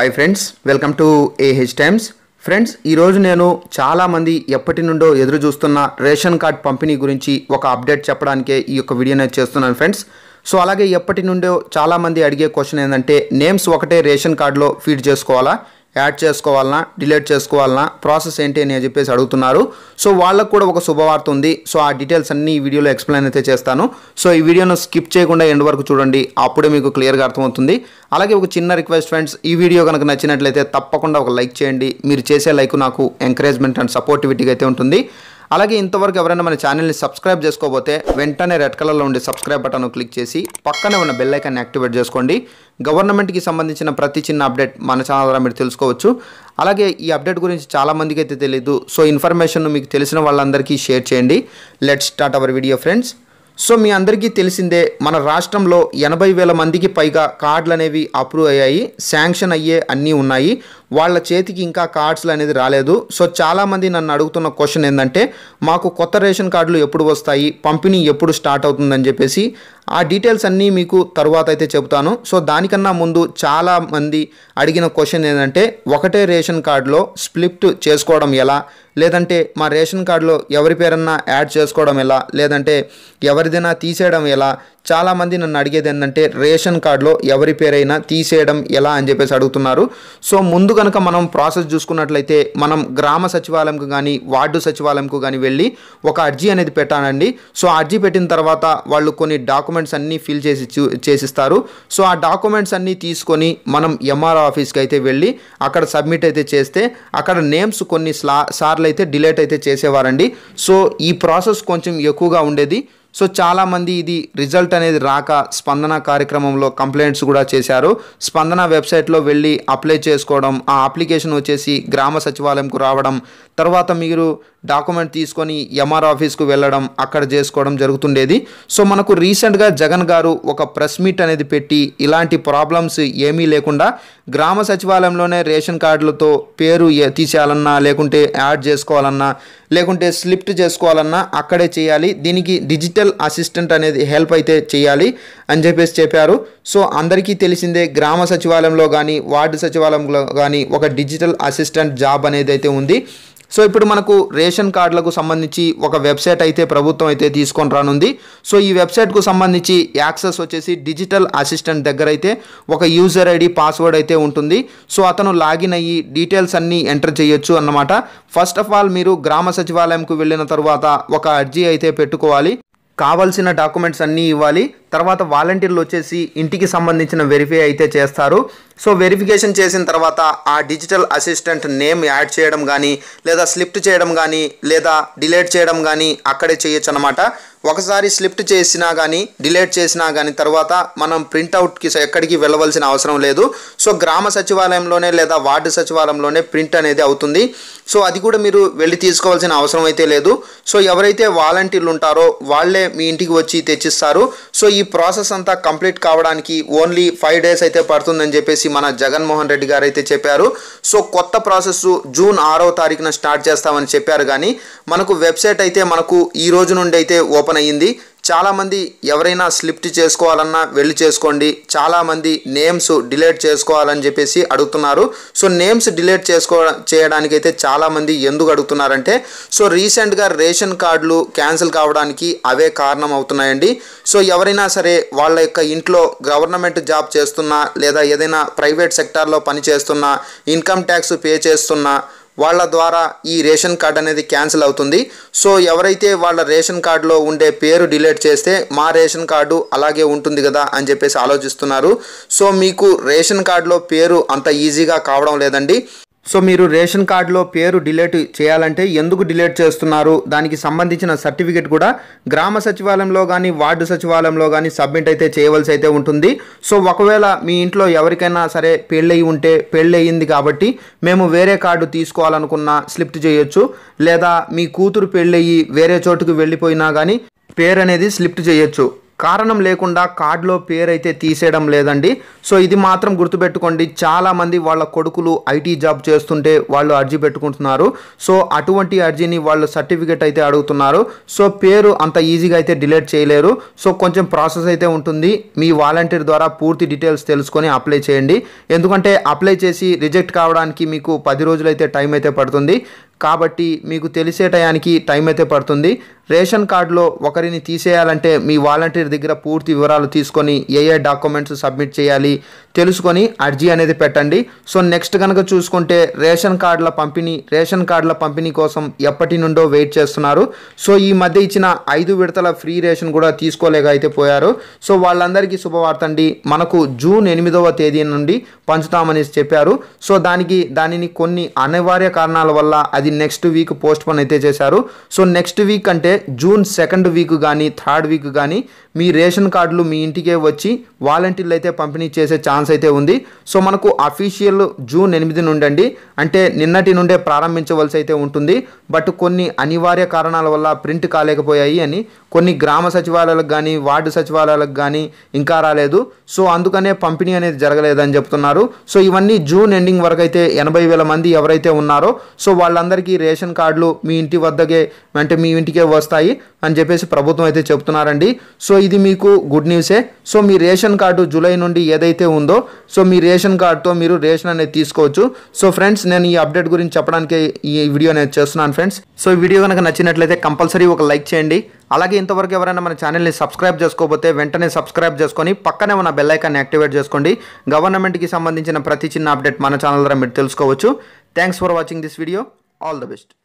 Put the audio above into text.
hi friends welcome to AH times friends ఈరోజు నేను చాలామంది ఎప్పటి నుండో ఎదురు చూస్తున్న రేషన్ కార్డ్ పంపిణీ గురించి ఒక అప్డేట్ చెప్పడానికే ఈ యొక్క నేను చేస్తున్నాను ఫ్రెండ్స్ సో అలాగే ఎప్పటి నుండో చాలామంది అడిగే క్వశ్చన్ ఏంటంటే నేమ్స్ ఒకటే రేషన్ కార్డులో ఫీడ్ చేసుకోవాలా యాడ్ చేసుకోవాలన్నా డిలీట్ చేసుకోవాలన్నా ప్రాసెస్ ఏంటి అని చెప్పేసి అడుగుతున్నారు సో వాళ్ళకు కూడా ఒక శుభవార్త ఉంది సో ఆ డీటెయిల్స్ అన్నీ ఈ వీడియోలో ఎక్స్ప్లెయిన్ అయితే చేస్తాను సో ఈ వీడియోను స్కిప్ చేయకుండా ఎండ్ వరకు చూడండి అప్పుడే మీకు క్లియర్గా అర్థమవుతుంది అలాగే ఒక చిన్న రిక్వెస్ట్ ఫ్రెండ్స్ ఈ వీడియో కనుక నచ్చినట్లయితే తప్పకుండా ఒక లైక్ చేయండి మీరు చేసే లైక్ నాకు ఎంకరేజ్మెంట్ అండ్ సపోర్టివిటీగా అయితే ఉంటుంది అలాగే ఇంతవరకు ఎవరైనా మన ఛానల్ని సబ్స్క్రైబ్ చేసుకోకపోతే వెంటనే రెడ్ కలర్లో ఉండే సబ్స్క్రైబ్ బటన్ క్లిక్ చేసి పక్కనే ఉన్న బెల్ యాక్టివేట్ చేసుకోండి గవర్నమెంట్కి సంబంధించిన ప్రతి చిన్న అప్డేట్ మన ఛానల్ ద్వారా మీరు తెలుసుకోవచ్చు అలాగే ఈ అప్డేట్ గురించి చాలామందికి అయితే తెలియదు సో ఇన్ఫర్మేషన్ మీకు తెలిసిన వాళ్ళందరికీ షేర్ చేయండి let start our video friends so మీ అందరికీ తెలిసిందే మన రాష్ట్రంలో ఎనభై వేల మందికి పైగా కార్డులు అనేవి అప్రూవ్ అయ్యాయి శాంక్షన్ అయ్యే అన్నీ ఉన్నాయి వాళ్ళ చేతికి ఇంకా కార్డ్స్లు అనేది రాలేదు సో చాలామంది నన్ను అడుగుతున్న క్వశ్చన్ ఏంటంటే మాకు కొత్త రేషన్ కార్డులు ఎప్పుడు వస్తాయి పంపిణీ ఎప్పుడు స్టార్ట్ అవుతుందని చెప్పేసి ఆ డీటెయిల్స్ అన్నీ మీకు తర్వాత అయితే చెబుతాను సో దానికన్నా ముందు చాలామంది అడిగిన క్వశ్చన్ ఏంటంటే ఒకటే రేషన్ కార్డులో స్ప్లిప్ట్ చేసుకోవడం ఎలా లేదంటే మా రేషన్ కార్డులో ఎవరి పేరన్నా యాడ్ చేసుకోవడం ఎలా లేదంటే ఎవరిదైనా తీసేయడం ఎలా చాలామంది నన్ను అడిగేది ఏంటంటే రేషన్ కార్డులో ఎవరి పేరైనా తీసేయడం ఎలా అని చెప్పేసి అడుగుతున్నారు సో ముందు కనుక మనం ప్రాసెస్ చూసుకున్నట్లయితే మనం గ్రామ సచివాలయంకు కానీ వార్డు సచివాలయంకు కానీ వెళ్ళి ఒక అర్జీ అనేది పెట్టానండి సో అర్జీ పెట్టిన తర్వాత వాళ్ళు కొన్ని డాక్యుమెంట్స్ అన్నీ ఫిల్ చేసి చేసిస్తారు సో ఆ డాక్యుమెంట్స్ అన్నీ తీసుకొని మనం ఎంఆర్ఓ ఆఫీస్కి అయితే వెళ్ళి అక్కడ సబ్మిట్ అయితే చేస్తే అక్కడ నేమ్స్ కొన్ని స్లా సార్లు అయితే డిలేట్ అయితే చేసేవారండి సో ఈ ప్రాసెస్ కొంచెం ఎక్కువగా ఉండేది సో చాలామంది ఇది రిజల్ట్ అనేది రాక స్పందన కార్యక్రమంలో కంప్లైంట్స్ కూడా చేశారు స్పందన వెబ్సైట్లో వెళ్ళి అప్లై చేసుకోవడం ఆ అప్లికేషన్ వచ్చేసి గ్రామ సచివాలయంకు రావడం తర్వాత మీరు డాక్యుమెంట్ తీసుకొని ఎంఆర్ ఆఫీస్కు వెళ్ళడం అక్కడ చేసుకోవడం జరుగుతుండేది సో మనకు రీసెంట్గా జగన్ గారు ఒక ప్రెస్ మీట్ అనేది పెట్టి ఇలాంటి ప్రాబ్లమ్స్ ఏమీ లేకుండా గ్రామ సచివాలయంలోనే రేషన్ కార్డులతో పేరు తీసేయాలన్నా లేకుంటే యాడ్ చేసుకోవాలన్నా లేకుంటే స్లిప్ట్ చేసుకోవాలన్నా అక్కడే చేయాలి దీనికి డిజిటల్ డిజిటల్ అసిస్టెంట్ అనేది హెల్ప్ అయితే చేయాలి అని చెప్పేసి చెప్పారు సో అందరికీ తెలిసిందే గ్రామ సచివాలయంలో కానీ వార్డు సచివాలయంలో కానీ ఒక డిజిటల్ అసిస్టెంట్ జాబ్ అనేది అయితే ఉంది సో ఇప్పుడు మనకు రేషన్ కార్డులకు సంబంధించి ఒక వెబ్సైట్ అయితే ప్రభుత్వం అయితే తీసుకొని రానుంది సో ఈ వెబ్సైట్కు సంబంధించి యాక్సెస్ వచ్చేసి డిజిటల్ అసిస్టెంట్ దగ్గర అయితే ఒక యూజర్ ఐడి పాస్వర్డ్ అయితే ఉంటుంది సో అతను లాగిన్ అయ్యి డీటెయిల్స్ అన్నీ ఎంటర్ చేయొచ్చు అన్నమాట ఫస్ట్ ఆఫ్ ఆల్ మీరు గ్రామ సచివాలయంకు వెళ్ళిన తర్వాత ఒక అర్జీ అయితే పెట్టుకోవాలి కావాల్సిన డాక్యుమెంట్స్ అన్నీ ఇవ్వాలి తర్వాత వాలంటీర్లు వచ్చేసి ఇంటికి సంబంధించిన వెరిఫై అయితే చేస్తారు సో వెరిఫికేషన్ చేసిన తర్వాత ఆ డిజిటల్ అసిస్టెంట్ నేమ్ యాడ్ చేయడం కానీ లేదా స్లిప్ట్ చేయడం కానీ లేదా డిలేట్ చేయడం కానీ అక్కడే చేయొచ్చు అనమాట ఒకసారి స్లిప్ట్ చేసినా కానీ డిలేట్ చేసినా కానీ తర్వాత మనం ప్రింట్అవుట్కి ఎక్కడికి వెళ్ళవలసిన అవసరం లేదు సో గ్రామ సచివాలయంలోనే లేదా వార్డు సచివాలయంలోనే ప్రింట్ అనేది అవుతుంది సో అది కూడా మీరు వెళ్ళి తీసుకోవాల్సిన అవసరం అయితే లేదు సో ఎవరైతే వాలంటీర్లు ఉంటారో వాళ్ళే మీ ఇంటికి వచ్చి తెచ్చిస్తారు సో ఈ ప్రాసెస్ అంతా కంప్లీట్ కావడానికి ఓన్లీ ఫైవ్ డేస్ అయితే పడుతుందని చెప్పేసి మన జగన్మోహన్ రెడ్డి గారు అయితే చెప్పారు సో కొత్త ప్రాసెస్ జూన్ ఆరో తారీఖున స్టార్ట్ చేస్తామని చెప్పారు కానీ మనకు వెబ్సైట్ అయితే మనకు ఈ రోజు నుండి అయితే ఓపెన్ అయ్యింది చాలామంది ఎవరైనా స్లిప్ట్ చేసుకోవాలన్నా వెళ్ళి చేసుకోండి చాలామంది నేమ్స్ డిలీట్ చేసుకోవాలని చెప్పేసి అడుగుతున్నారు సో నేమ్స్ డిలీట్ చేసుకో చేయడానికి అయితే చాలామంది ఎందుకు అడుగుతున్నారంటే సో రీసెంట్గా రేషన్ కార్డులు క్యాన్సిల్ కావడానికి అవే కారణం అవుతున్నాయండి సో ఎవరైనా సరే వాళ్ళ యొక్క ఇంట్లో గవర్నమెంట్ జాబ్ చేస్తున్నా లేదా ఏదైనా ప్రైవేట్ సెక్టార్లో పనిచేస్తున్నా ఇన్కమ్ ట్యాక్స్ పే చేస్తున్నా వాళ్ళ ద్వారా ఈ రేషన్ కార్డ్ అనేది క్యాన్సిల్ అవుతుంది సో ఎవరైతే వాళ్ళ రేషన్ కార్డులో ఉండే పేరు డిలీట్ చేస్తే మా రేషన్ కార్డు అలాగే ఉంటుంది కదా అని చెప్పేసి ఆలోచిస్తున్నారు సో మీకు రేషన్ కార్డులో పేరు అంత ఈజీగా కావడం లేదండి సో మీరు రేషన్ కార్డులో పేరు డిలేట్ చేయాలంటే ఎందుకు డిలేట్ చేస్తున్నారు దానికి సంబంధించిన సర్టిఫికేట్ కూడా గ్రామ సచివాలయంలో కానీ వార్డు సచివాలయంలో కానీ సబ్మిట్ అయితే చేయవలసి అయితే ఉంటుంది సో ఒకవేళ మీ ఇంట్లో ఎవరికైనా సరే పెళ్ళయి ఉంటే పెళ్ళయింది కాబట్టి మేము వేరే కార్డు తీసుకోవాలనుకున్న స్లిప్ట్ చేయొచ్చు లేదా మీ కూతురు పెళ్ళయి వేరే చోటుకు వెళ్ళిపోయినా కానీ పేరు అనేది స్లిప్ట్ చేయొచ్చు కారణం లేకుండా కార్డులో పేరైతే తీసేయడం లేదండి సో ఇది మాత్రం గుర్తుపెట్టుకోండి చాలామంది వాళ్ళ కొడుకులు ఐటీ జాబ్ చేస్తుంటే వాళ్ళు అర్జీ పెట్టుకుంటున్నారు సో అటువంటి అర్జీని వాళ్ళు సర్టిఫికేట్ అయితే అడుగుతున్నారు సో పేరు అంత ఈజీగా అయితే డిలీట్ చేయలేరు సో కొంచెం ప్రాసెస్ అయితే ఉంటుంది మీ వాలంటీర్ ద్వారా పూర్తి డీటెయిల్స్ తెలుసుకొని అప్లై చేయండి ఎందుకంటే అప్లై చేసి రిజెక్ట్ కావడానికి మీకు పది రోజులైతే టైం అయితే పడుతుంది కాబట్టి మీకు తెలిసే టయానికి టైం అయితే పడుతుంది రేషన్ కార్డులో ఒకరిని తీసేయాలంటే మీ వాలంటీర్ దగ్గర పూర్తి వివరాలు తీసుకొని ఏ ఏ డాక్యుమెంట్స్ సబ్మిట్ చేయాలి తెలుసుకొని అర్జీ అనేది పెట్టండి సో నెక్స్ట్ కనుక చూసుకుంటే రేషన్ కార్డుల పంపిణీ రేషన్ కార్డుల పంపిణీ కోసం ఎప్పటి నుండో వెయిట్ చేస్తున్నారు సో ఈ మధ్య ఇచ్చిన ఐదు విడతల ఫ్రీ రేషన్ కూడా తీసుకోలేక అయితే పోయారు సో వాళ్ళందరికీ శుభవార్త అండి మనకు జూన్ ఎనిమిదవ తేదీ నుండి పంచుతామని చెప్పారు సో దానికి దానిని కొన్ని అనివార్య కారణాల వల్ల అది నెక్స్ట్ వీక్ పోస్ట్ పోన్ అయితే చేశారు సో నెక్స్ట్ వీక్ అంటే जून सैकंड वीक यानी थर्ड वीक यानी మీ రేషన్ కార్డులు మీ ఇంటికే వచ్చి వాలంటీర్లు అయితే పంపిణీ చేసే ఛాన్స్ అయితే ఉంది సో మనకు అఫీషియల్ జూన్ ఎనిమిది నుండి అండి అంటే నిన్నటి నుండే ప్రారంభించవలసి అయితే ఉంటుంది బట్ కొన్ని అనివార్య కారణాల వల్ల ప్రింట్ కాలేకపోయాయి అని కొన్ని గ్రామ సచివాలయాలకు కానీ వార్డు సచివాలయాలకు కానీ ఇంకా రాలేదు సో అందుకనే పంపిణీ అనేది జరగలేదని చెప్తున్నారు సో ఇవన్నీ జూన్ ఎండింగ్ వరకు అయితే ఎనభై వేల మంది ఎవరైతే ఉన్నారో సో వాళ్ళందరికీ రేషన్ కార్డులు మీ ఇంటి వద్దకే అంటే మీ ఇంటికే వస్తాయి అని చెప్పేసి ప్రభుత్వం అయితే చెప్తున్నారండి సో ఇది మీకు గుడ్ న్యూసే సో మీ రేషన్ కార్డు జూలై నుండి ఏదైతే ఉందో సో మీ రేషన్ కార్డుతో మీరు రేషన్ అనేది తీసుకోవచ్చు సో ఫ్రెండ్స్ నేను ఈ అప్డేట్ గురించి చెప్పడానికి ఈ వీడియో నేను చేస్తున్నాను ఫ్రెండ్స్ సో ఈ వీడియో కనుక నచ్చినట్లయితే కంపల్సరీ ఒక లైక్ చేయండి అలాగే ఇంతవరకు ఎవరైనా మన ఛానల్ని సబ్స్క్రైబ్ చేసుకోకపోతే వెంటనే సబ్స్క్రైబ్ చేసుకొని పక్కనే మన బెల్లైకాన్ని యాక్టివేట్ చేసుకోండి గవర్నమెంట్కి సంబంధించిన ప్రతి చిన్న అప్డేట్ మన ఛానల్ ద్వారా మీరు తెలుసుకోవచ్చు thanks for watching this video all the best